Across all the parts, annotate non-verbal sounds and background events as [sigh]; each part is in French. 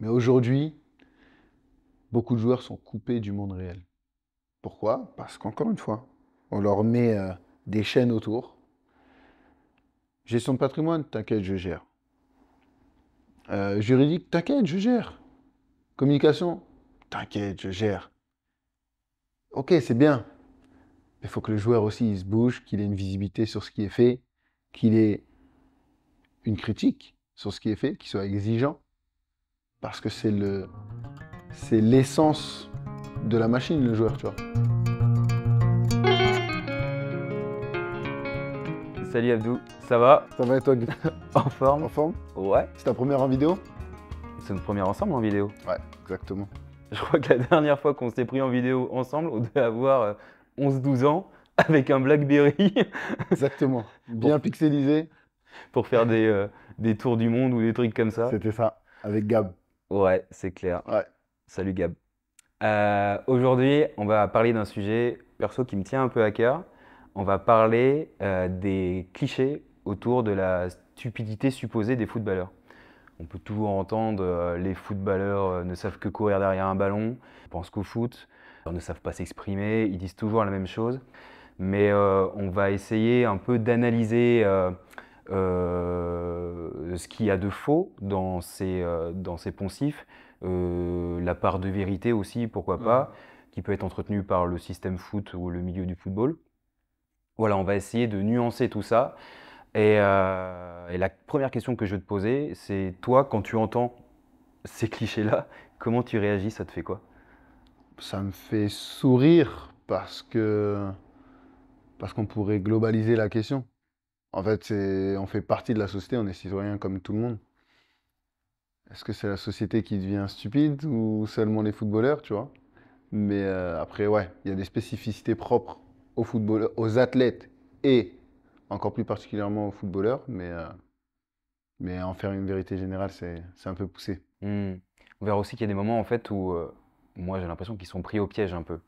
Mais aujourd'hui, beaucoup de joueurs sont coupés du monde réel. Pourquoi Parce qu'encore une fois, on leur met euh, des chaînes autour. Gestion de patrimoine, t'inquiète, je gère. Euh, juridique, t'inquiète, je gère. Communication, t'inquiète, je gère. Ok, c'est bien. Mais il faut que le joueur aussi il se bouge, qu'il ait une visibilité sur ce qui est fait, qu'il ait une critique sur ce qui est fait, qu'il soit exigeant parce que c'est le, c'est l'essence de la machine, le joueur, tu vois. Salut Abdou, ça va Ça va et toi [laughs] En forme En forme Ouais. C'est ta première en vidéo C'est notre première ensemble en vidéo. Ouais, exactement. Je crois que la dernière fois qu'on s'est pris en vidéo ensemble, on devait avoir 11-12 euh, ans [laughs] avec un Blackberry. [laughs] Exactement, bien pixelisé. Pour faire des, euh, des tours du monde ou des trucs comme ça. C'était ça, avec Gab. Ouais, c'est clair. Salut Gab. Euh, aujourd'hui, on va parler d'un sujet perso qui me tient un peu à cœur. On va parler euh, des clichés autour de la stupidité supposée des footballeurs. On peut toujours entendre euh, les footballeurs ne savent que courir derrière un ballon, ils pensent qu'au foot, ne savent pas s'exprimer, ils disent toujours la même chose. Mais on va essayer un peu d'analyser euh, ce qu'il y a de faux dans ces, euh, dans ces poncifs, euh, la part de vérité aussi, pourquoi pas, qui peut être entretenue par le système foot ou le milieu du football. Voilà, on va essayer de nuancer tout ça. Et, la première question que je vais te poser, c'est toi, quand tu entends ces clichés-là, comment tu réagis Ça te fait quoi Ça me fait sourire parce que parce qu'on pourrait globaliser la question. En fait, on fait partie de la société, on est citoyen comme tout le monde. Est-ce que c'est la société qui devient stupide ou seulement les footballeurs, tu vois Mais euh, après, ouais, il y a des spécificités propres aux footballeurs, aux athlètes et encore plus particulièrement aux footballeurs, mais, euh, mais en faire une vérité générale, c'est, un peu poussé. Hmm. On verra aussi qu'il y a des moments en fait où euh, moi j'ai l'impression qu'ils sont pris au piège un peu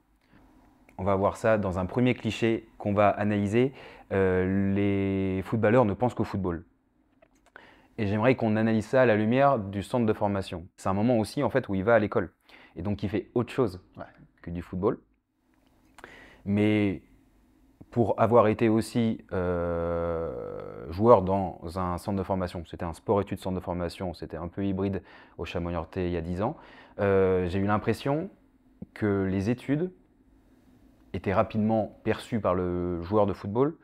on va voir ça dans un premier cliché qu'on va analyser. Euh, les footballeurs ne pensent qu'au football. Et j'aimerais qu'on analyse ça à la lumière du centre de formation. C'est un moment aussi en fait où il va à l'école. Et donc il fait autre chose que du football. Mais pour avoir été aussi euh, joueur dans un centre de formation, c'était un sport études centre de formation, c'était un peu hybride au chamois il y a 10 ans, euh, j'ai eu l'impression que les études étaient rapidement perçus par le joueur de football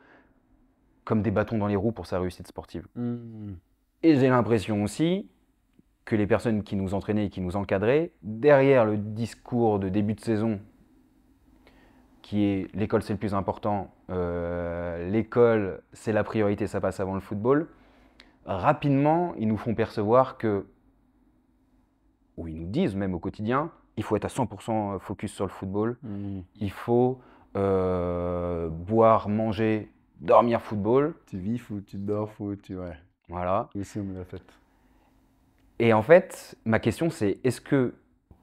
comme des bâtons dans les roues pour sa réussite sportive. Hmm. Et j'ai l'impression aussi que les personnes qui nous entraînaient et qui nous encadraient, derrière le discours de début de saison, qui est l'école c'est le plus important, euh, l'école c'est la priorité, ça passe avant le football, rapidement ils nous font percevoir que, ou ils nous disent même au quotidien, il faut être à 100% euh, focus sur le football. Hmm. Il faut euh, boire, manger, dormir football. Tu vis foot, tu dors foot, tu vois. Voilà. Et en fait, ma question c'est est-ce que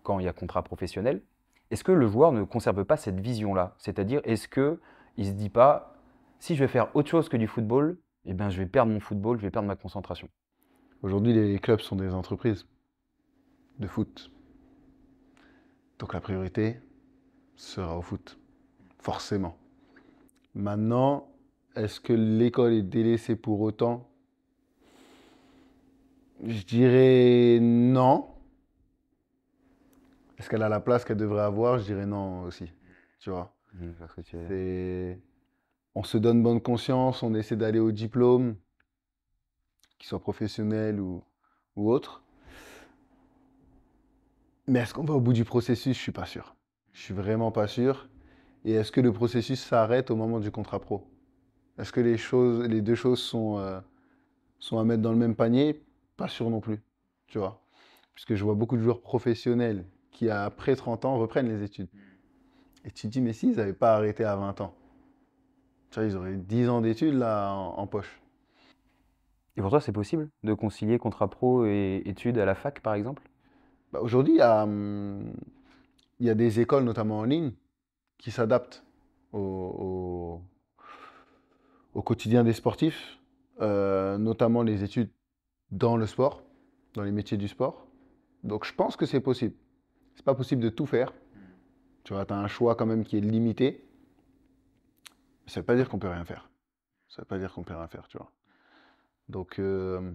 quand il y a contrat professionnel, est-ce que le joueur ne conserve pas cette vision-là C'est-à-dire est-ce que il se dit pas si je vais faire autre chose que du football, eh ben je vais perdre mon football, je vais perdre ma concentration. Aujourd'hui, les clubs sont des entreprises de foot. Donc la priorité sera au foot, forcément. Maintenant, est-ce que l'école est délaissée pour autant Je dirais non. Est-ce qu'elle a la place qu'elle devrait avoir Je dirais non aussi. Tu vois On se donne bonne conscience, on essaie d'aller au diplôme, qu'il soit professionnel ou, ou autre. Mais est-ce qu'on va au bout du processus Je suis pas sûr. Je suis vraiment pas sûr. Et est-ce que le processus s'arrête au moment du contrat pro Est-ce que les, choses, les deux choses sont, euh, sont à mettre dans le même panier Pas sûr non plus, tu vois. Puisque je vois beaucoup de joueurs professionnels qui, après 30 ans, reprennent les études. Et tu te dis, mais si, ils n'avaient pas arrêté à 20 ans, ils auraient 10 ans d'études là en, poche. Et pour toi, c'est possible de concilier contrat pro et études à la fac, par exemple bah, aujourd'hui, hum, il y, a des écoles, notamment en ligne, qui s'adaptent au, quotidien des sportifs, euh, notamment les études dans le sport, dans les métiers du sport. Donc je pense que c'est possible. C'est pas possible de tout faire. Tu vois, tu as un choix quand même qui est limité. Ça ne veut pas dire qu'on ne peut rien faire. Ça ne veut pas dire qu'on ne peut rien faire, tu vois. Donc, euh,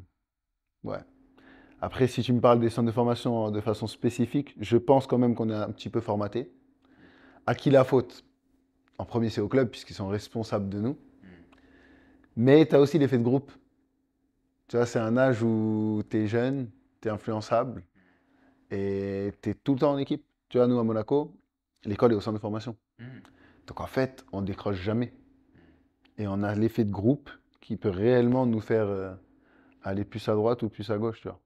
ouais. Après, si tu me parles des centres de formation hein, de façon spécifique, je pense quand même qu'on est un petit peu formaté. À qui la faute En premier, c'est au club, puisqu'ils sont responsables de nous. Mais tu as aussi l'effet de groupe. Tu vois, c'est un âge où tu es jeune, tu es influençable et tu es tout le temps en équipe. Tu vois, nous à Monaco, l'école est au centre de formation. Hmm. Donc en fait, on décroche jamais. Et on a l'effet de groupe qui peut réellement nous faire euh, aller plus à droite ou plus à gauche, tu vois.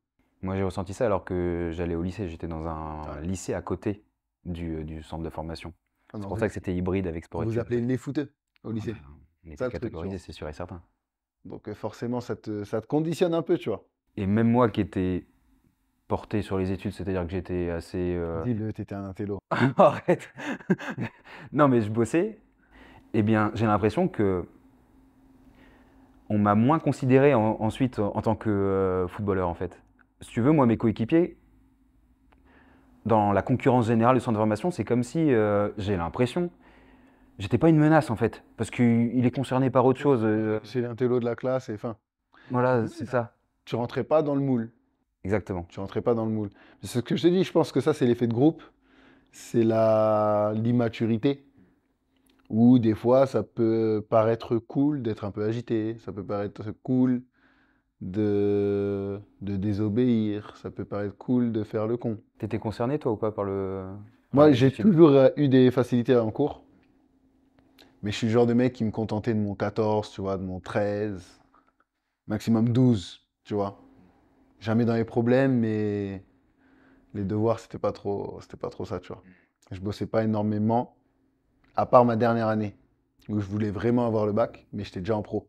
Moi, j'ai ressenti ça alors que j'allais au lycée. J'étais dans un ah lycée à côté du, euh, centre de formation. Ah, c'est pour ça que c'était hybride avec sport. Vous appelez les au lycée. Ah, on c'est sûr et certain. Donc euh, forcément, ça te, conditionne un peu, tu vois. Et même moi qui étais porté sur les études, c'est-à-dire que j'étais assez. Euh Dis-le, t'étais un intello. [laughs] Arrête Non, mais je bossais. Eh bien, j'ai l'impression que on m'a moins considéré ensuite en tant que footballeur, en fait si tu veux, moi, mes coéquipiers, dans la concurrence générale du centre de formation, c'est comme si euh, j'ai l'impression. J'étais pas une menace en fait, parce qu'il est concerné par autre chose. Euh, c'est l'intello de la classe et fin. Voilà, c'est ça. Tu rentrais pas dans le moule. Exactement. Tu rentrais pas dans le moule. C'est ce que je te dis, je pense que ça, c'est l'effet de groupe, c'est l'immaturité. Ou des fois, ça peut paraître cool d'être un peu agité, ça peut paraître cool de, de désobéir. Ça peut paraître cool de faire le con. T'étais concerné, toi, ou pas, par le. Moi, j'ai toujours euh, eu des facilités en cours. Mais je suis le genre de mec qui me contentait de mon 14, tu vois, de mon 13, maximum 12, tu vois. Jamais dans les problèmes, mais les devoirs, c'était pas trop, c'était pas trop ça, tu vois. Je bossais pas énormément, à part ma dernière année, où je voulais vraiment avoir le bac, mais j'étais déjà en pro.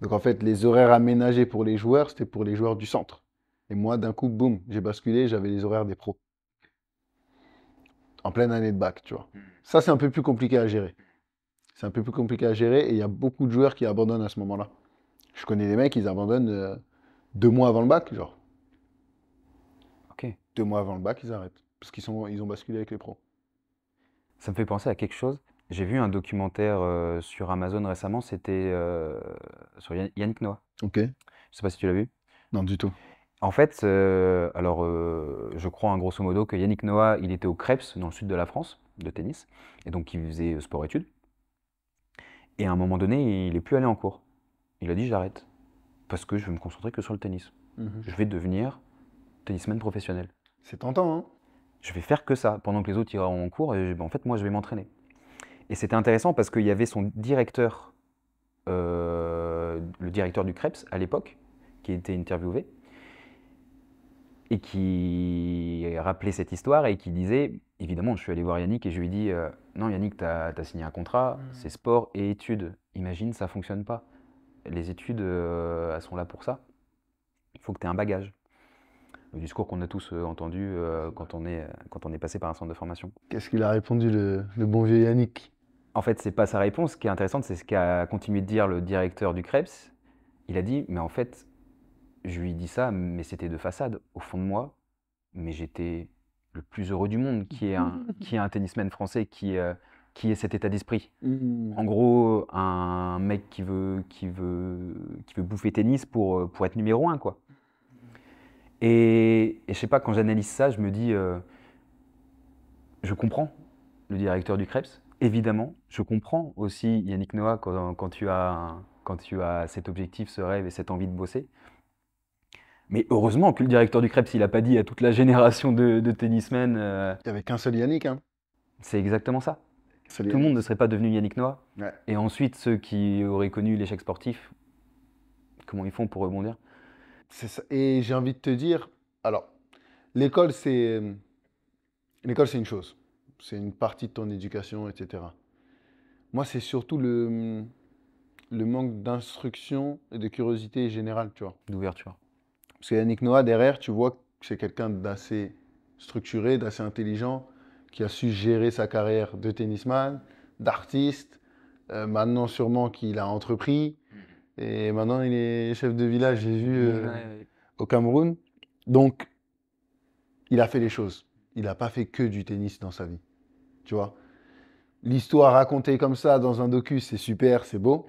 Donc en fait, les horaires aménagés pour les joueurs, c'était pour les joueurs du centre. Et moi, d'un coup, boum, j'ai basculé, j'avais les horaires des pros. En pleine année de bac, tu vois. Hmm. Ça, c'est un peu plus compliqué à gérer. C'est un peu plus compliqué à gérer et il y a beaucoup de joueurs qui abandonnent à ce moment-là. Je connais des mecs, ils abandonnent euh, deux mois avant le bac, genre. Ok. Deux mois avant le bac, ils arrêtent. Parce qu'ils ils ont basculé avec les pros. Ça me fait penser à quelque chose. J'ai vu un documentaire euh, sur Amazon récemment, c'était euh, sur Yannick Noah. Ok. Je sais pas si tu l'as vu. Non, du tout. En fait, euh, alors je crois en hein, grosso modo que Yannick Noah, il était au Krebs dans le sud de la France de tennis, et donc il faisait sport-études. Et à un moment donné, il est plus allé en cours. Il a dit j'arrête parce que je vais me concentrer que sur le tennis. Mhm. Je vais devenir tennisman professionnel. C'est tentant, hein Je vais faire que ça pendant que les autres iront en cours. Et ben, en fait, moi, je vais m'entraîner. Et c'était intéressant parce qu'il y avait son directeur, euh, le directeur du Krebs à l'époque, qui était interviewé, et qui rappelait cette histoire et qui disait, évidemment, je suis allé voir Yannick et je lui dis, dit, euh, non Yannick, tu as, signé un contrat, mm. c'est sport et études. Imagine, ça fonctionne pas. Les études, euh, elles sont là pour ça. Il faut que tu aies un bagage le discours qu'on a tous entendu quand, on est, quand on est passé par un centre de formation. Qu'est-ce qu'il a répondu, le bon vieux Yannick en fait, ce n'est pas sa réponse. qui est intéressante, c'est ce qu'a continué de dire le directeur du Krebs. Il a dit, mais en fait, je lui ai dit ça, mais c'était de façade. Au fond de moi, mais j'étais le plus heureux du monde qui est un, [laughs] un tennisman français qui, euh, qui est cet état d'esprit. Mmh. En gros, un mec qui veut, qui veut, qui veut bouffer tennis pour, euh, pour être numéro un, quoi. Et, je sais pas, quand j'analyse ça, je me dis, euh, je comprends le directeur du Krebs, évidemment, je comprends aussi Yannick Noah quand, tu as, quand tu as cet objectif, ce rêve et cette envie de bosser. Mais heureusement que le directeur du Krebs, il n'a pas dit à toute la génération de, tennismen. Euh, il n'y avait qu'un seul Yannick. Hein. C'est exactement ça. Tout le monde ne serait pas devenu Yannick Noah. Et ensuite, ceux qui auraient connu l'échec sportif, comment ils font pour rebondir Et j'ai envie de te dire, alors, l'école, c'est euh, l'école, c'est une chose c'est une partie de ton éducation, etc. Moi, c'est surtout le, le manque d'instruction et de curiosité générale, tu vois. D'ouverture. Parce que Yannick Noah, derrière, tu vois que c'est quelqu'un d'assez structuré, d'assez intelligent, qui a su gérer sa carrière de tennisman, d'artiste, euh, maintenant sûrement qu'il a entrepris, mm-hmm. et maintenant il est chef de village, j'ai vu, euh, au Cameroun. Donc, il a fait les choses. Il n'a pas fait que du tennis dans sa vie tu vois. L'histoire racontée comme ça dans un docu, c'est super, c'est beau,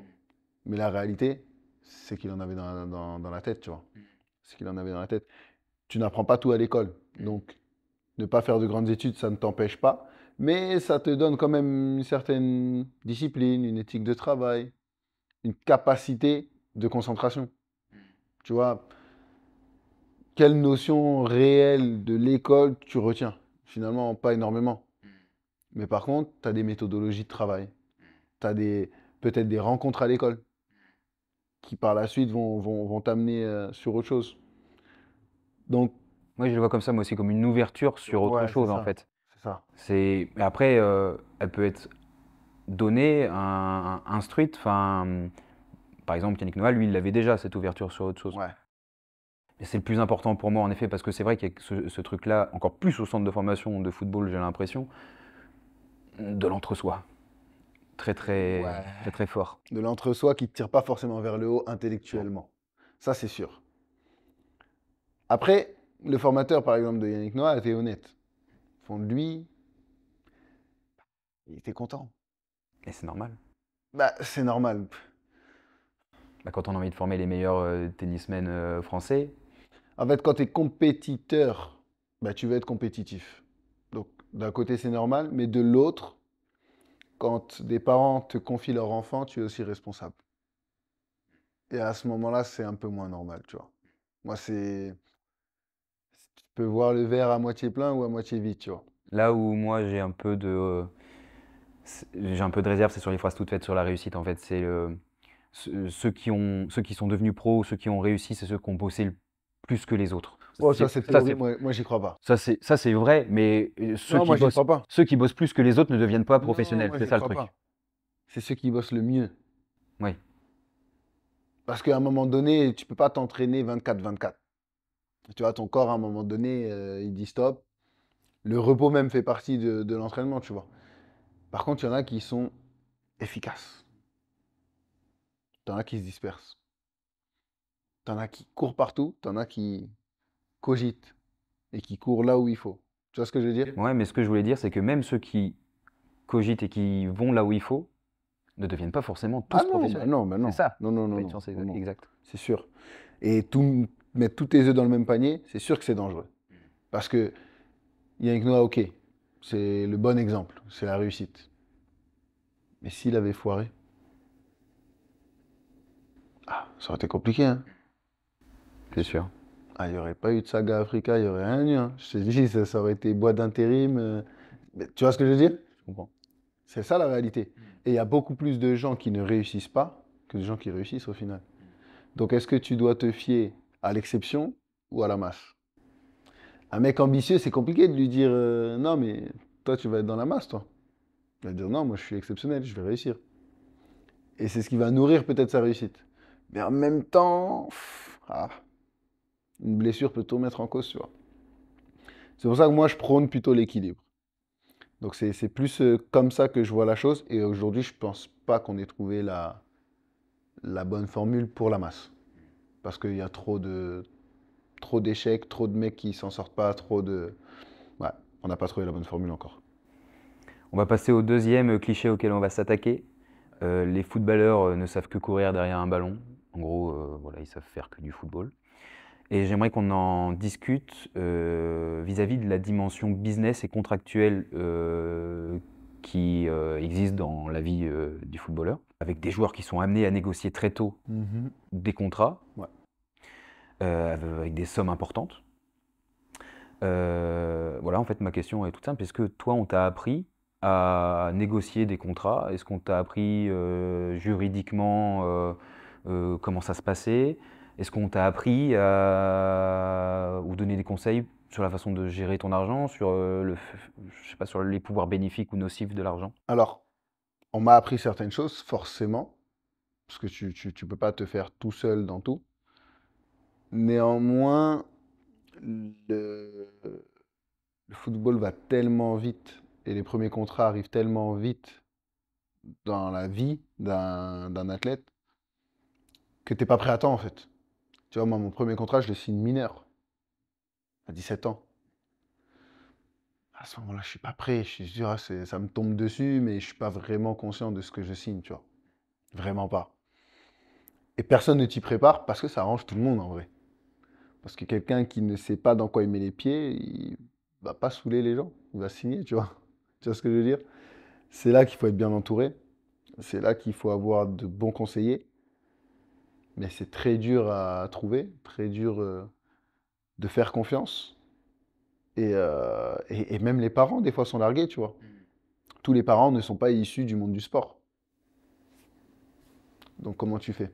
mais la réalité, c'est qu'il en avait dans, la, la tête, tu vois. C'est qu'il en avait dans la tête. Tu n'apprends pas tout à l'école, mm. donc ne pas faire de grandes études, ça ne t'empêche pas, mais ça te donne quand même une certaine discipline, une éthique de travail, une capacité de concentration. Tu vois, quelle notion réelle de l'école tu retiens Finalement, pas énormément. Mais par contre, tu as des méthodologies de travail. Tu as des, peut-être des rencontres à l'école qui, par la suite, vont, vont, vont t'amener euh, sur autre chose. Donc. Moi, je le vois comme ça, moi aussi, comme une ouverture sur autre chose, en fait. C'est ça. C'est... Après, euh, elle peut être donnée, un, instruite. Enfin, par exemple, Yannick Noah, lui, il avait déjà, cette ouverture sur autre chose. Ouais. C'est le plus important pour moi, en effet, parce que c'est vrai qu'il y a ce, ce truc-là, encore plus au centre de formation de football, j'ai l'impression, de l'entre-soi. Très très, très très fort. De l'entre-soi qui ne tire pas forcément vers le haut intellectuellement. Ça, c'est sûr. Après, le formateur, par exemple, de Yannick Noah, était honnête. Au fond de lui, il était content. Et c'est normal. Bah, c'est normal. Bah, quand on a envie de former les meilleurs euh, tennismen euh, français. En fait, quand tu es compétiteur, bah, tu veux être compétitif d'un côté, c'est normal, mais de l'autre, quand des parents te confient leur enfant, tu es aussi responsable. Et à ce moment-là, c'est un peu moins normal, tu vois. Moi, c'est. Tu peux voir le verre à moitié plein ou à moitié vide, tu vois. Là où moi, j'ai un peu de. Euh, j'ai un peu de réserve, c'est sur les phrases toutes faites sur la réussite, en fait. C'est. Euh, ceux qui, ont, ceux qui sont devenus pros, ceux qui ont réussi, c'est ceux qui ont bossé le plus que les autres moi, moi j'y crois pas. Ça, c'est vrai, mais euh, ceux, qui bossent, ceux qui bossent plus que les autres ne deviennent pas professionnels. C'est ça le truc. C'est ceux qui bossent le mieux. Oui. Parce qu'à un moment donné, tu peux pas t'entraîner 24-24. Tu vois, ton corps, à un moment donné, euh, il dit stop. Le repos même fait partie de, l'entraînement, tu vois. Par contre, il y en a qui sont efficaces. T'en as qui se dispersent. en a qui courent partout, en a qui cogitent et qui courent là où il faut. Tu vois ce que je veux dire Ouais, mais ce que je voulais dire, c'est que même ceux qui cogitent et qui vont là où il faut ne deviennent pas forcément tous ah non, professionnels. Bah non, mais bah non. C'est ça. Non, non, non. exact. C'est sûr. Et tout, mettre tous tes œufs dans le même panier, c'est sûr que c'est dangereux. Mm. Parce que Yannick Noah, ok, c'est le bon exemple, c'est la réussite. Mais s'il avait foiré, ah, ça aurait été compliqué. Hein c'est sûr. Ah, il n'y aurait pas eu de saga Africa, il n'y aurait rien eu. Hein. Je te dis, ça, aurait été boîte d'intérim. Euh. mais Tu vois ce que je veux dire Je comprends. C'est ça la réalité. Mm. Et il y a beaucoup plus de gens qui ne réussissent pas que de gens qui réussissent au final. Mm. Donc est-ce que tu dois te fier à l'exception ou à la masse Un mec ambitieux, c'est compliqué de lui dire euh, non, mais toi, tu vas être dans la masse, toi. Il va dire non, moi, je suis exceptionnel, je vais réussir. Et c'est ce qui va nourrir peut-être sa réussite. Mais en même temps, ah, une blessure peut tout mettre en cause, tu vois. C'est pour ça que moi, je prône plutôt l'équilibre. Donc c'est plus euh, comme ça que je vois la chose. Et aujourd'hui, je ne pense pas qu'on ait trouvé la, la bonne formule pour la masse. Parce qu'il y a trop de trop d'échecs, trop de mecs qui s'en sortent pas, trop de... Ouais, on n'a pas trouvé la bonne formule encore. On va passer au deuxième cliché auquel on va s'attaquer. Euh, les footballeurs euh, ne savent que courir derrière un ballon. En gros, voilà, ils savent faire que du football. Et j'aimerais qu'on en discute euh, vis-à-vis de la dimension business et contractuelle euh, qui euh, existe dans la vie du footballeur, avec des joueurs qui sont amenés à négocier très tôt mhm. des contrats, avec des sommes importantes. voilà, en fait, ma question est toute simple. Est-ce que toi, on t'a appris à négocier des contrats Est-ce qu'on t'a appris juridiquement comment ça se passait est-ce qu'on t'a appris euh, ou donné des conseils sur la façon de gérer ton argent, sur, euh, le, je sais pas, sur les pouvoirs bénéfiques ou nocifs de l'argent Alors, on m'a appris certaines choses, forcément, parce que tu ne peux pas te faire tout seul dans tout. Néanmoins, le, le, football va tellement vite et les premiers contrats arrivent tellement vite dans la vie d'un athlète que tu n'es pas prêt à temps, en fait. Tu vois, moi, mon premier contrat, je le signe mineur, à 17 ans. À ce moment-là, je suis pas prêt. Je suis sûr, ah, ça me tombe dessus, mais je suis pas vraiment conscient de ce que je signe, tu vois. Vraiment pas. Et personne ne t'y prépare parce que ça arrange tout le monde en vrai. Parce que quelqu'un qui ne sait pas dans quoi il met les pieds, il va pas saouler les gens. Il va signer, tu vois. Tu vois ce que je veux dire C'est là qu'il faut être bien entouré. C'est là qu'il faut avoir de bons conseillers mais c'est très dur à trouver, très dur euh, de faire confiance. Euh, et, même les parents, des fois, sont largués, tu vois. Mmh. Tous les parents ne sont pas issus du monde du sport. Donc, comment tu fais mmh.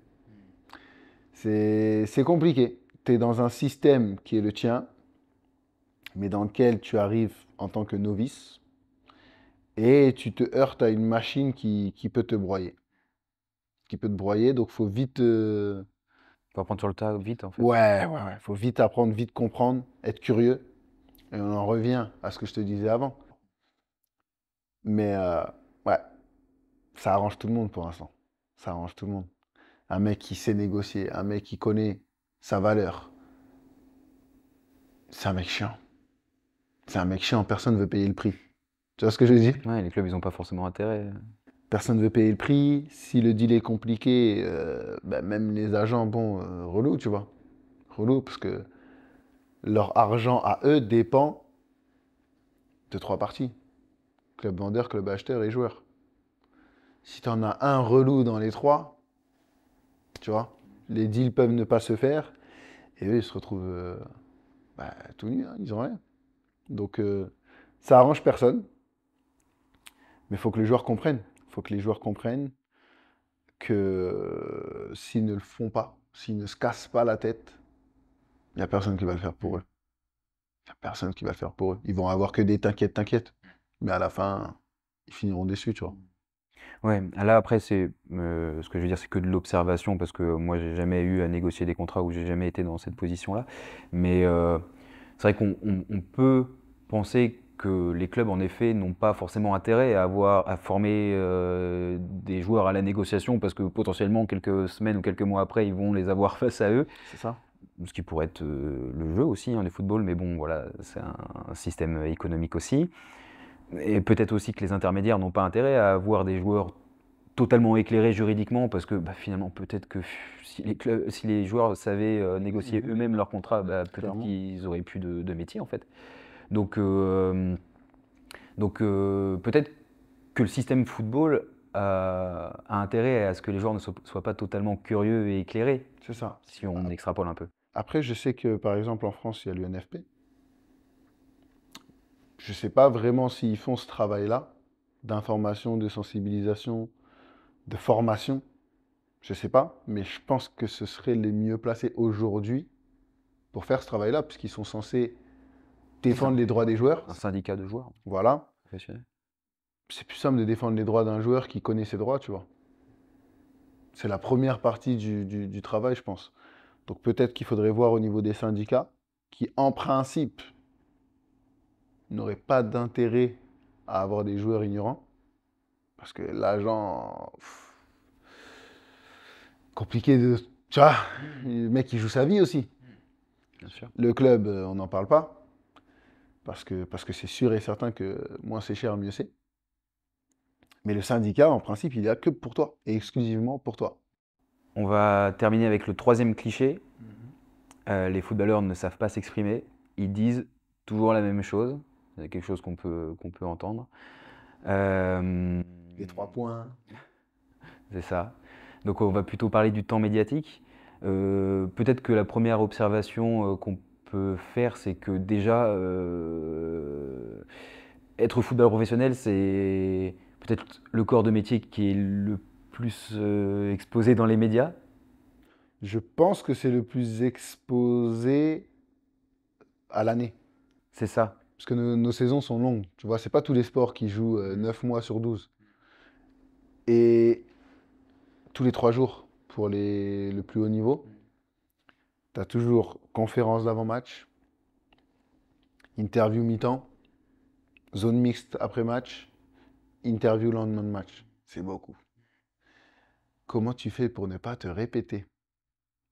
C'est compliqué. Tu es dans un système qui est le tien, mais dans lequel tu arrives en tant que novice, et tu te heurtes à une machine qui peut te broyer qui peut te broyer. Donc, faut vite. Euh, faut apprendre sur le tas vite, en fait. Ouais, ouais, ouais. Faut vite apprendre, vite comprendre, être curieux. Et on en revient à ce que je te disais avant. Mais euh, ouais, ça arrange tout le monde pour l'instant. Ça arrange tout le monde. Un mec qui sait négocier, un mec qui connaît sa valeur. C'est un mec chiant. C'est un mec chiant, personne ne veut payer le prix. Tu vois ce que je dis Ouais, les clubs, ils n'ont pas forcément intérêt personne ne veut payer le prix. Si le deal est compliqué, euh, bah, même les agents, bon, euh, relou, tu vois. Relou, parce que leur argent à eux dépend de trois parties. Club vendeur, club acheteur et joueur. Si tu en as un relou dans les trois, tu vois, les deals peuvent ne pas se faire. Et eux, ils se retrouvent euh, bah, tout nus, hein, ils ont rien. Donc, ça arrange personne. Mais il faut que les joueurs comprennent faut que les joueurs comprennent que euh, s'ils ne le font pas, s'ils ne se cassent pas la tête, il n'y a personne qui va le faire pour mmh. eux. Il n'y a personne qui va le faire pour eux. Ils vont avoir que des t'inquiète, t'inquiète. Mais à la fin, ils finiront déçus, tu vois. Mmh. Ouais, là après, c'est euh, ce que je veux dire, c'est que de l'observation, parce que moi, j'ai jamais eu à négocier des contrats où j'ai jamais été dans cette position-là. Mais euh, c'est vrai qu'on peut penser que les clubs, en effet, n'ont pas forcément intérêt à, avoir, à former euh, des joueurs à la négociation parce que potentiellement, quelques semaines ou quelques mois après, ils vont les avoir [laughs] face à eux. C'est ça. Ce qui pourrait être euh, le jeu aussi hein, du football, mais bon, voilà, c'est un, système économique aussi. Et peut-être aussi que les intermédiaires n'ont pas intérêt à avoir des joueurs totalement éclairés juridiquement parce que bah, finalement, peut-être que si les, joueurs savaient euh, négocier mm-hmm. eux-mêmes leurs contrat, bah, peut-être qu'ils auraient plus de, de métier en fait. Donc, euh, donc euh, peut-être que le système football a intérêt à ce que les joueurs ne soient pas totalement curieux et éclairés. C'est ça. Si on extrapole un peu. Après, je sais que par exemple en France, il y a l'UNFP. Je ne sais pas vraiment s'ils font ce travail-là d'information, de sensibilisation, de formation. Je ne sais pas, mais je pense que ce serait les mieux placés aujourd'hui pour faire ce travail-là, puisqu'ils sont censés défendre les droits des joueurs. Un syndicat de joueurs. Voilà. C'est plus simple de défendre les droits d'un joueur qui connaît ses droits, tu vois. C'est la première partie du, du, travail, je pense. Donc peut-être qu'il faudrait voir au niveau des syndicats qui, en principe, n'auraient pas d'intérêt à avoir des joueurs ignorants. Parce que l'agent. Compliqué de. Tu vois, le mec, il joue sa vie aussi. Bien sûr. Le club, euh, on n'en parle pas parce que c'est parce que sûr et certain que moins c'est cher, mieux c'est. Mais le syndicat, en principe, il est là que pour toi, et exclusivement pour toi. On va terminer avec le troisième cliché. Mhm. Euh, les footballeurs ne savent pas s'exprimer. Ils disent toujours la même chose. C'est quelque chose qu'on peut, qu'on peut entendre. Euh, les trois points. C'est ça. Donc on va plutôt parler du temps médiatique. Euh, peut-être que la première observation qu'on faire, c'est que déjà, euh, être footballeur professionnel, c'est peut-être le corps de métier qui est le plus euh, exposé dans les médias. Je pense que c'est le plus exposé à l'année. C'est ça. Parce que nos, saisons sont longues. Tu vois, c'est pas tous les sports qui jouent 9 euh, mois sur 12. Et tous les 3 jours pour les, le plus haut niveau. Tu as toujours conférence d'avant-match, interview mi-temps, zone mixte après-match, interview lendemain de match. C'est beaucoup. Comment tu fais pour ne pas te répéter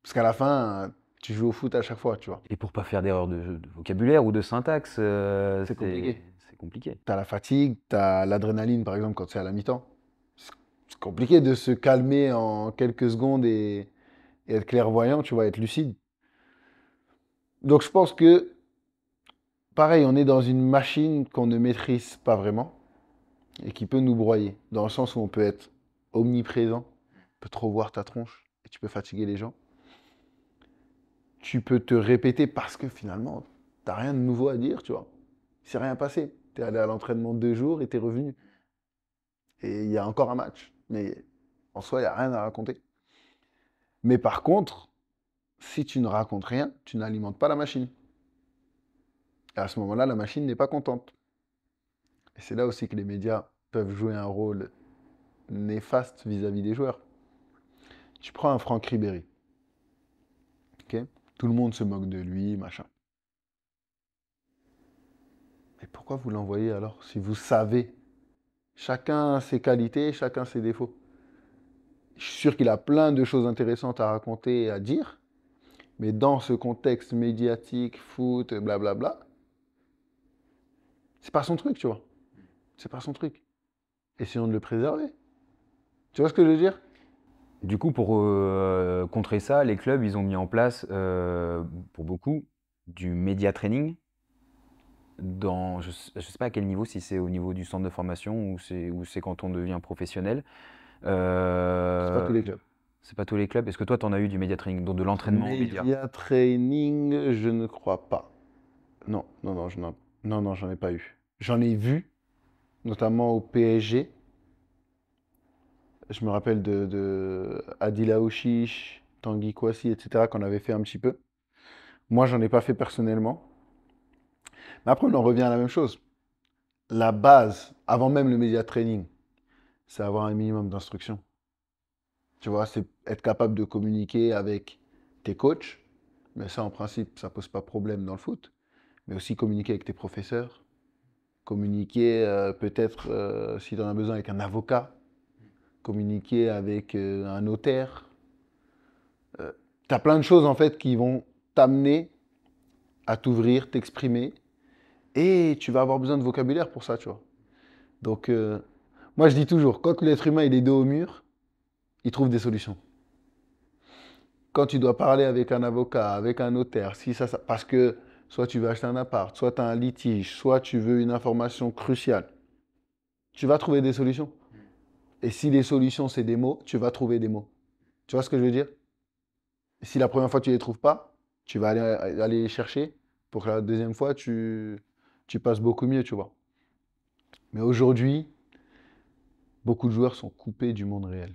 Parce qu'à la fin, tu joues au foot à chaque fois, tu vois. Et pour pas faire d'erreur de, vocabulaire ou de syntaxe, euh, c'est compliqué. C'est compliqué. T'as la fatigue, tu as l'adrénaline, par exemple, quand c'est à la mi-temps. C'est compliqué de se calmer en quelques secondes et, et, être clairvoyant, tu vois, être lucide. Donc je pense que, pareil, on est dans une machine qu'on ne maîtrise pas vraiment et qui peut nous broyer, dans le sens où on peut être omniprésent, on peut trop voir ta tronche et tu peux fatiguer les gens. Tu peux te répéter parce que finalement, tu n'as rien de nouveau à dire, tu vois. Il s'est rien passé. Tu es allé à l'entraînement deux jours et tu es revenu. Et il y a encore un match. Mais en soi, il n'y a rien à raconter. Mais par contre, si tu ne racontes rien, tu n'alimentes pas la machine. Et à ce moment-là, la machine n'est pas contente. Et c'est là aussi que les médias peuvent jouer un rôle néfaste vis-à-vis des joueurs. Tu prends un Franck Ribéry. Tout le monde se moque de lui, machin. Mais pourquoi vous l'envoyez alors si vous savez Chacun ses qualités, chacun ses défauts. Je suis sûr qu'il a plein de choses intéressantes à raconter et à dire. Mais dans ce contexte médiatique, foot, blablabla, c'est pas son truc, tu vois. C'est pas son truc. Essayons de le préserver. Tu vois ce que je veux dire Du coup, pour euh, contrer ça, les clubs, ils ont mis en place, euh, pour beaucoup, du média training. Dans, je ne sais pas à quel niveau, si c'est au niveau du centre de formation ou c'est quand on devient professionnel. Euh, c'est pas tous les clubs. C'est pas tous les clubs. Est-ce que toi, tu en as eu du média training, donc de l'entraînement média Média training, je ne crois pas. Non, non, non, je n'en, non, non, j'en ai pas eu. J'en ai vu, notamment au PSG. Je me rappelle de, de Adil Tanguy Kouassi, etc., qu'on avait fait un petit peu. Moi, j'en ai pas fait personnellement. Mais après, on en revient à la même chose. La base, avant même le média training, c'est avoir un minimum d'instruction. Tu vois, c'est être capable de communiquer avec tes coachs, mais ça en principe, ça pose pas problème dans le foot, mais aussi communiquer avec tes professeurs, communiquer euh, peut-être euh, si tu en as besoin avec un avocat, communiquer avec euh, un notaire. tu as plein de choses en fait qui vont t'amener à t'ouvrir, t'exprimer, et tu vas avoir besoin de vocabulaire pour ça, tu vois. Donc, moi je dis toujours, quand l'être humain il est dos au mur, ils trouvent des solutions. Quand tu dois parler avec un avocat, avec un notaire, si ça, parce que soit tu veux acheter un appart, soit tu as un litige, soit tu veux une information cruciale, tu vas trouver des solutions. Et si les solutions, c'est des mots, tu vas trouver des mots. Tu vois ce que je veux dire Si la première fois, tu ne les trouves pas, tu vas aller, aller, les chercher pour que la deuxième fois, tu, tu passes beaucoup mieux, tu vois. Mais aujourd'hui, beaucoup de joueurs sont coupés du monde réel.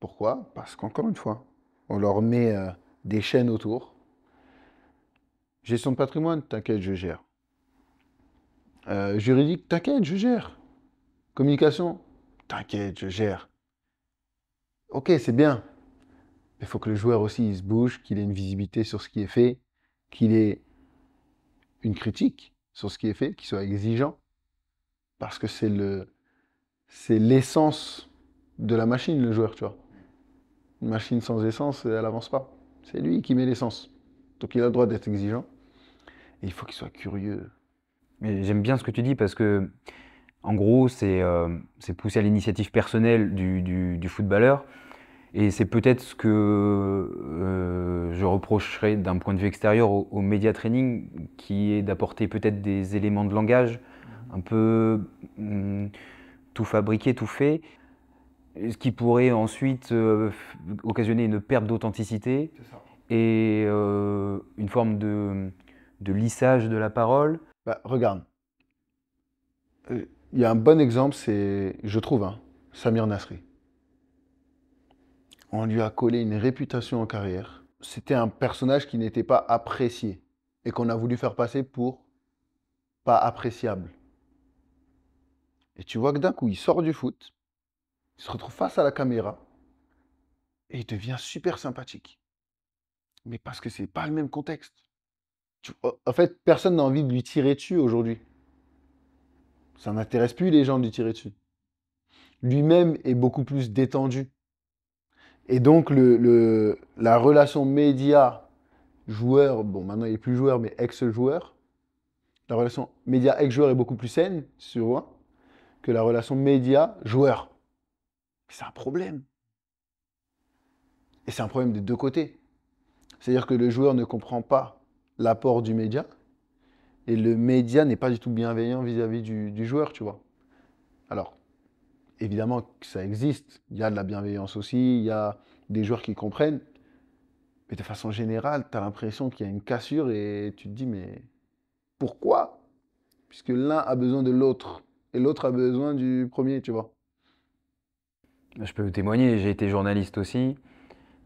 Pourquoi Parce qu'encore une fois, on leur met euh, des chaînes autour. Gestion de patrimoine, t'inquiète, je gère. Euh, juridique, t'inquiète, je gère. Communication, t'inquiète, je gère. Ok, c'est bien. Mais Il faut que le joueur aussi il se bouge, qu'il ait une visibilité sur ce qui est fait, qu'il ait une critique sur ce qui est fait, qu'il soit exigeant. Parce que c'est le, c'est l'essence de la machine, le joueur, tu vois. Une machine sans essence, elle n'avance pas. C'est lui qui met l'essence. Donc il a le droit d'être exigeant. il faut qu'il soit curieux. Mais J'aime bien ce que tu dis parce que, en gros, c'est euh, pousser à l'initiative personnelle du, du, footballeur. Et c'est peut-être ce que euh, je reprocherais d'un point de vue extérieur au, média training, qui est d'apporter peut-être des éléments de langage un peu mm, tout fabriqué, tout fait ce qui pourrait ensuite euh, occasionner une perte d'authenticité et euh, une forme de, de, lissage de la parole. Bah, regarde, il euh, y a un bon exemple, c'est, je trouve, hein, Samir Nasri. On lui a collé une réputation en carrière. C'était un personnage qui n'était pas apprécié et qu'on a voulu faire passer pour pas appréciable. Et tu vois que d'un coup, il sort du foot, il se retrouve face à la caméra et il devient super sympathique. Mais parce que ce n'est pas le même contexte. en fait, personne n'a envie de lui tirer dessus aujourd'hui. Ça n'intéresse plus les gens de lui tirer dessus. Lui-même est beaucoup plus détendu. Et donc, la relation média-joueur, bon, maintenant il n'est plus joueur, mais ex-joueur, la relation média-ex-joueur est beaucoup plus saine, tu vois, que la relation média-joueur c'est un problème. Et c'est un problème des deux côtés. C'est-à-dire que le joueur ne comprend pas l'apport du média, et le média n'est pas du tout bienveillant vis-à-vis du, du, joueur, tu vois. Alors, évidemment que ça existe, il y a de la bienveillance aussi, il y a des joueurs qui comprennent, mais de façon générale, tu as l'impression qu'il y a une cassure et tu te dis, mais pourquoi Puisque l'un a besoin de l'autre, et l'autre a besoin du premier, tu vois je peux témoigner, j'ai été journaliste aussi,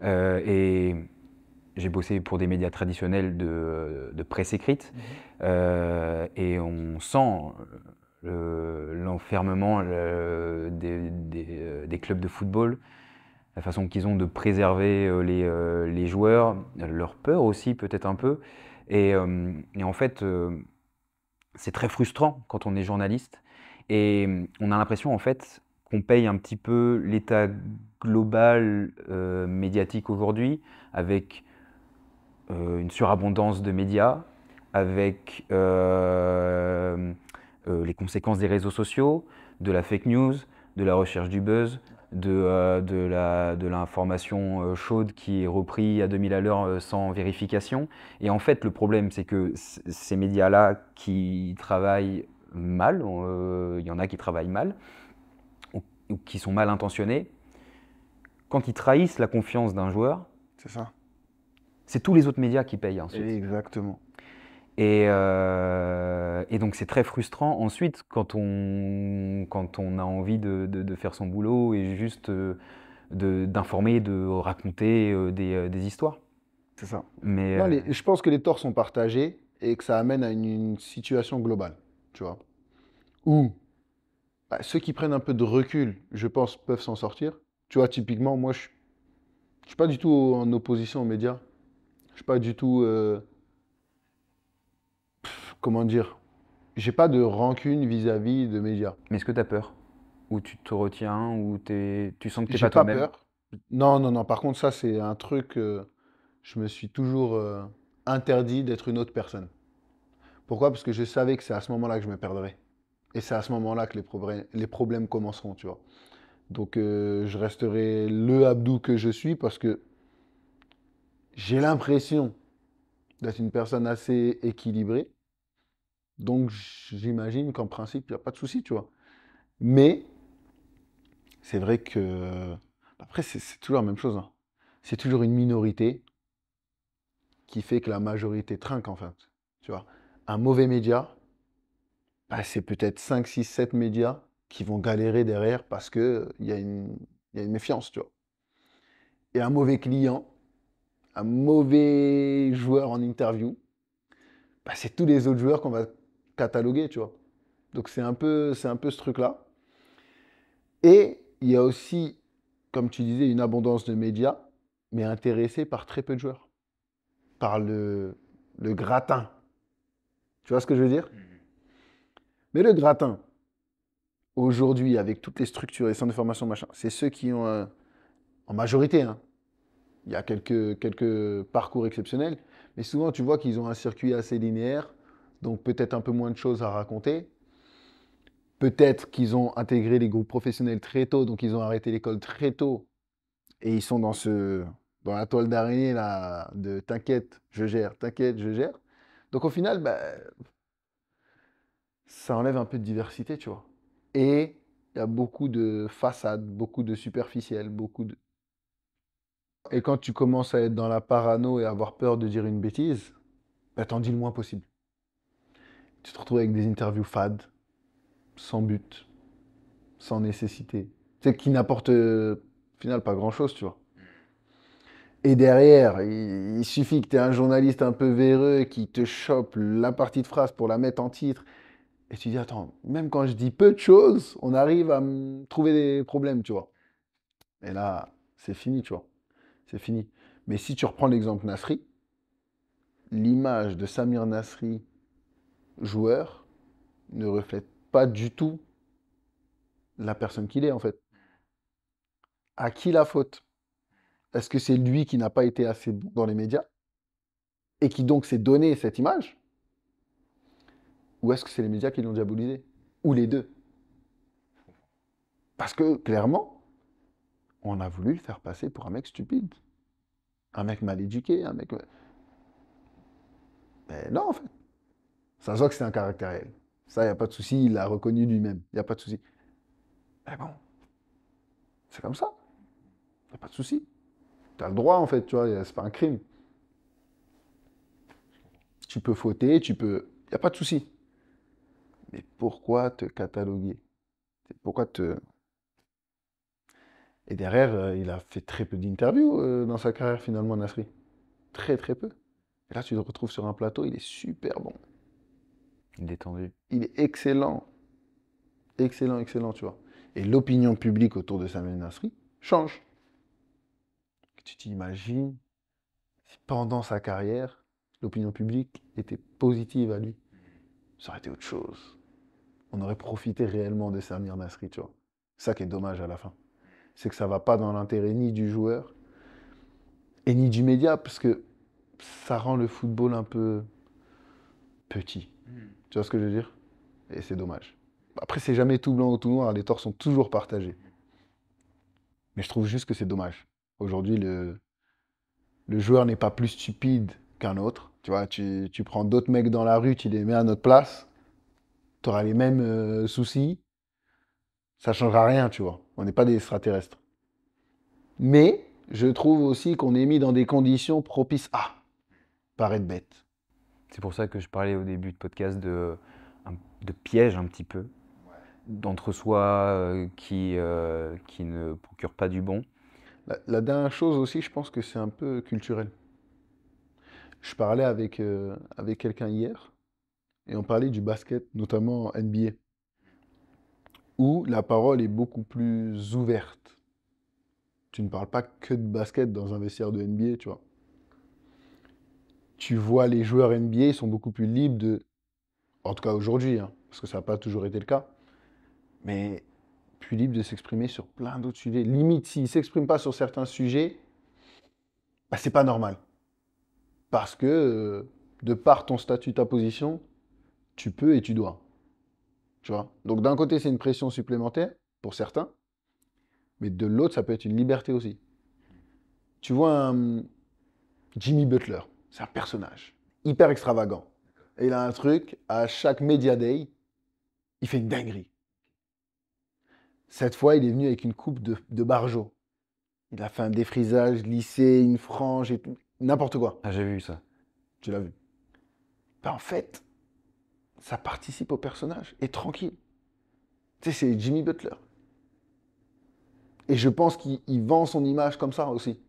euh, et j'ai bossé pour des médias traditionnels de, presse écrite, mhm. euh, et on sent l'enfermement euh, des, clubs de football, la façon qu'ils ont de préserver les, joueurs, leur peur aussi peut-être un peu, et, et en fait, c'est très frustrant quand on est journaliste, et on a l'impression en fait on paye un petit peu l'état global euh, médiatique aujourd'hui, avec euh, une surabondance de médias, avec euh, les conséquences des réseaux sociaux, de la fake news, de la recherche du buzz, de, l'information chaude qui est reprise à 2000 à l'heure sans vérification. Et en fait, le problème, c'est que ces médias-là qui travaillent mal, il y en a qui travaillent mal, ou qui sont mal intentionnés, quand ils trahissent la confiance d'un joueur, c'est ça. C'est tous les autres médias qui payent ensuite. Exactement. Et, euh, et donc c'est très frustrant ensuite quand on, quand on a envie de, de, faire son boulot et juste euh, d'informer, de, raconter euh, des, des histoires. C'est ça. Mais je pense que les torts sont partagés et que ça amène à une, une situation globale, tu vois. Où ah, ceux qui prennent un peu de recul, je pense, peuvent s'en sortir. Tu vois, typiquement, moi, je ne suis pas du tout en opposition aux médias. Je ne suis pas du tout... Euh, comment dire J'ai pas de rancune vis-à-vis de médias. Mais est-ce que tu as peur Ou tu te retiens Ou es... tu sens que tu n'es pas toi-même peur. Non, non, non. Par contre, ça, c'est un truc... Euh, je me suis toujours euh, interdit d'être une autre personne. Pourquoi Parce que je savais que c'est à ce moment-là que je me perdrais. Et c'est à ce moment-là que les, problèmes, les problèmes commenceront, tu vois. Donc euh, je resterai le Abdou que je suis parce que j'ai l'impression d'être une personne assez équilibrée. Donc j'imagine qu'en principe, il n'y a pas de souci, tu vois. Mais c'est vrai que... Après, c'est toujours la même chose. Hein. C'est toujours une minorité qui fait que la majorité trinque, en fait. Tu vois, un mauvais média, ah, c'est peut-être 5, 6, 7 médias qui vont galérer derrière parce qu'il y, a une, une méfiance, tu vois. Et un mauvais client, un mauvais joueur en interview, bah, c'est tous les autres joueurs qu'on va cataloguer, tu vois. Donc c'est un peu, un peu ce truc-là. Et il y a aussi, comme tu disais, une abondance de médias, mais intéressés par très peu de joueurs, par le gratin. Tu vois ce que je veux dire mmh. Mais le gratin, aujourd'hui, avec toutes les structures, les centres de formation, machin, c'est ceux qui ont, en majorité, hein, il y a quelques, quelques parcours exceptionnels, mais souvent tu vois qu'ils ont un circuit assez linéaire, donc peut-être un peu moins de choses à raconter. Peut-être qu'ils ont intégré les groupes professionnels très tôt, donc ils ont arrêté l'école très tôt, et ils sont dans, ce, dans la toile d'araignée là, de t'inquiète, je gère, t'inquiète, je gère. Donc au final, bah, ça enlève un peu de diversité, tu vois. Et il y a beaucoup de façades, beaucoup de superficiel, beaucoup de... Et quand tu commences à être dans la parano et à avoir peur de dire une bêtise, bah, t'en dis le moins possible. Tu te retrouves avec des interviews fades, sans but, sans nécessité. Tu qui n'apportent euh, final pas grand-chose, tu vois. Et derrière, il, suffit que tu aies un journaliste un peu véreux qui te chope la partie de phrase pour la mettre en titre et tu dis, attends, même quand je dis peu de choses, on arrive à trouver des problèmes, tu vois. Et là, c'est fini, tu vois. C'est fini. Mais si tu reprends l'exemple Nasri, l'image de Samir Nasri, joueur, ne reflète pas du tout la personne qu'il est, en fait. À qui la faute Est-ce que c'est lui qui n'a pas été assez bon dans les médias et qui donc s'est donné cette image ou est-ce que c'est les médias qui l'ont diabolisé Ou les deux Parce que, clairement, on a voulu le faire passer pour un mec stupide. Un mec mal éduqué, un mec... Mais non, en fait. Ça se que c'est un caractère réel. Ça, il n'y a pas de souci, il l'a reconnu lui-même. Il n'y a pas de souci. Mais bon, c'est comme ça. Il n'y a pas de souci. Tu as le droit, en fait, tu vois, c'est pas un crime. Tu peux fauter, tu peux... Il n'y a pas de souci. Mais pourquoi te cataloguer Pourquoi te... Et derrière, euh, il a fait très peu d'interviews euh, dans sa carrière finalement, Nasri. Très très peu. Et là, tu te retrouves sur un plateau, il est super bon. Il est tendu. Il est excellent. Excellent, excellent, tu vois. Et l'opinion publique autour de Samuel Nasri change. Tu t'imagines si pendant sa carrière, l'opinion publique était positive à lui. Ça aurait été autre chose on aurait profité réellement de Samir Nasri, tu vois. Ça qui est dommage à la fin. C'est que ça va pas dans l'intérêt ni du joueur et ni du média, parce que ça rend le football un peu petit. Hmm. Tu vois ce que je veux dire Et c'est dommage. Après, c'est jamais tout blanc ou tout noir, les torts sont toujours partagés. Mais je trouve juste que c'est dommage. Aujourd'hui, le, le joueur n'est pas plus stupide qu'un autre. Tu vois, tu, tu prends d'autres mecs dans la rue, tu les mets à notre place tu auras les mêmes euh, soucis. Ça changera rien, tu vois. On n'est pas des extraterrestres. Mais je trouve aussi qu'on est mis dans des conditions propices à paraître bête. C'est pour ça que je parlais au début de podcast de, de piège un petit peu, d'entre-soi euh, qui, euh, qui ne procure pas du bon. La, dernière chose aussi, je pense que c'est un peu culturel. Je parlais avec, avec quelqu'un hier et on parlait du basket, notamment NBA, où la parole est beaucoup plus ouverte. Tu ne parles pas que de basket dans un vestiaire de NBA, tu vois. Tu vois les joueurs NBA, ils sont beaucoup plus libres de, en tout cas aujourd'hui, hein, parce que ça n'a pas toujours été le cas, mais plus libres de s'exprimer sur plein d'autres sujets. Limite, s'ils ne s'expriment pas sur certains sujets, bah, c'est pas normal. Parce que, euh, de par ton statut, ta position, tu peux et tu dois. Tu vois Donc d'un côté, c'est une pression supplémentaire pour certains, mais de l'autre, ça peut être une liberté aussi. Tu vois un Jimmy Butler, c'est un personnage hyper extravagant. Et il a un truc, à chaque Media Day, il fait une dinguerie. Cette fois, il est venu avec une coupe de, de Il a fait un défrisage lissé, une frange et N'importe quoi. Ah, j'ai vu ça. Tu l'as vu. Ben, en fait, ça participe au personnage. Et tranquille. Tu sais, c'est Jimmy Butler. Et je pense qu'il vend son image comme ça aussi.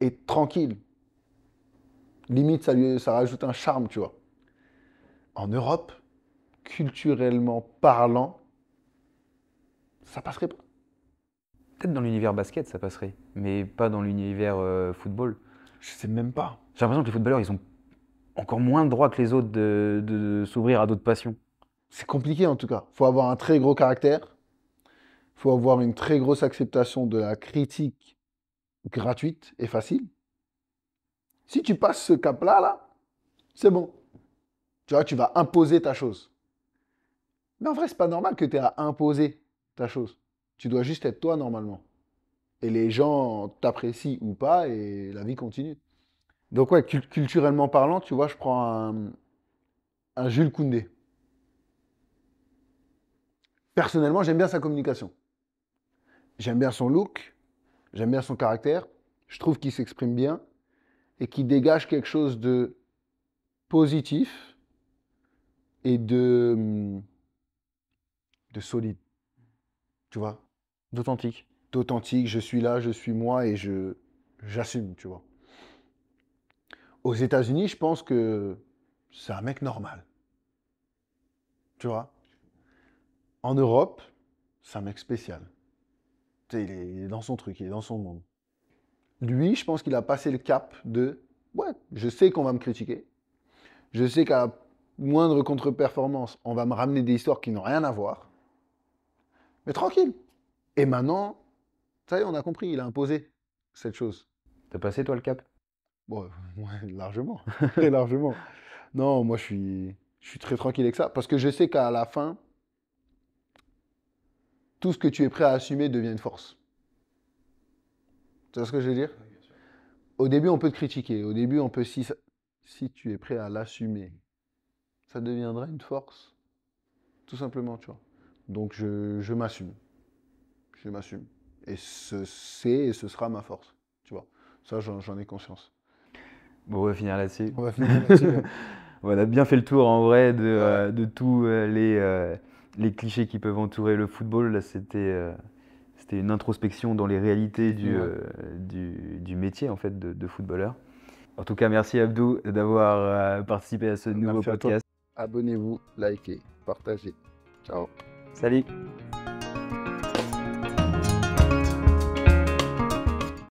Et tranquille. Limite, ça, lui, ça rajoute un charme, tu vois. En Europe, culturellement parlant, ça passerait pas. Peut-être dans l'univers basket, ça passerait, mais pas dans l'univers euh, football. Je sais même pas. J'ai l'impression que les footballeurs, ils ont encore moins de droit que les autres de, s'ouvrir à d'autres passions. C'est compliqué en tout cas. Il faut avoir un très gros caractère. Il faut avoir une très grosse acceptation de la critique gratuite et facile. Si tu passes ce cap-là, là, c'est bon. Tu vois, tu vas imposer ta chose. Mais en vrai, c'est pas normal que tu aies à imposer ta chose. Tu dois juste être toi normalement. Et les gens t'apprécient ou pas et la vie continue. Donc ouais, culturellement parlant, tu vois, je prends un, Jules Koundé. Personnellement, j'aime bien sa communication. J'aime bien son look, j'aime bien son caractère, je trouve qu'il s'exprime bien et qu'il dégage quelque chose de positif et de, de solide. Tu vois D'authentique. D'authentique, je suis là, je suis moi et je j'assume, tu vois. Aux États-Unis, je pense que c'est un mec normal. Tu vois En Europe, c'est un mec spécial. Tu il est, dans son truc, il est dans son monde. Lui, je pense qu'il a passé le cap de ouais, je sais qu'on va me critiquer. Je sais qu'à moindre contre-performance, on va me ramener des histoires qui n'ont rien à voir. Mais tranquille. Et maintenant, ça y est, on a compris, il a imposé cette chose. T'as passé toi le cap Bon, [laughs] largement, très largement. Non, moi je suis, je suis très tranquille avec ça, parce que je sais qu'à la fin, tout ce que tu es prêt à assumer devient une force. Tu vois ce que je veux dire Au début, on peut te critiquer. Au début, on peut, si, si tu es prêt à l'assumer, ça deviendra une force. Tout simplement, tu vois. Donc, je, m'assume. Je m'assume. Et c'est et ce sera ma force. Tu vois. Ça, j'en ai conscience on va finir là-dessus. On là [laughs] on a bien fait le tour en vrai de, euh, tous euh, les, euh, les, clichés qui peuvent entourer le football. c'était c'était une introspection dans les réalités du, du, métier en fait de, footballeur. En tout cas, merci Abdou d'avoir participé à ce nouveau podcast. Abonnez-vous, likez, partagez. Ciao. Salut.